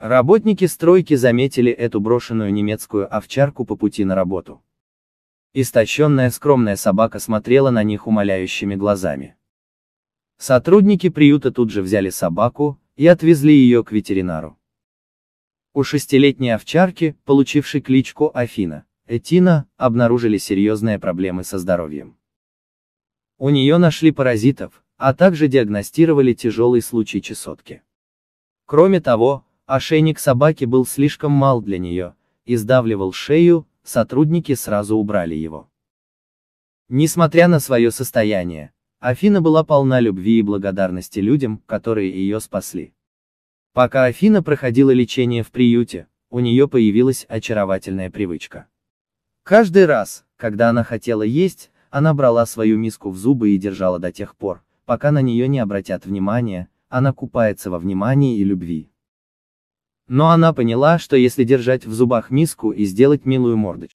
Работники стройки заметили эту брошенную немецкую овчарку по пути на работу. Истощенная скромная собака смотрела на них умоляющими глазами. Сотрудники приюта тут же взяли собаку и отвезли ее к ветеринару. У шестилетней овчарки, получившей кличку Афина, Этина, обнаружили серьезные проблемы со здоровьем. У нее нашли паразитов, а также диагностировали тяжелый случай чесотки. Кроме того, Ошейник собаки был слишком мал для нее, и сдавливал шею, сотрудники сразу убрали его. Несмотря на свое состояние, Афина была полна любви и благодарности людям, которые ее спасли. Пока Афина проходила лечение в приюте, у нее появилась очаровательная привычка. Каждый раз, когда она хотела есть, она брала свою миску в зубы и держала до тех пор, пока на нее не обратят внимания, она купается во внимании и любви. Но она поняла, что если держать в зубах миску и сделать милую мордочку,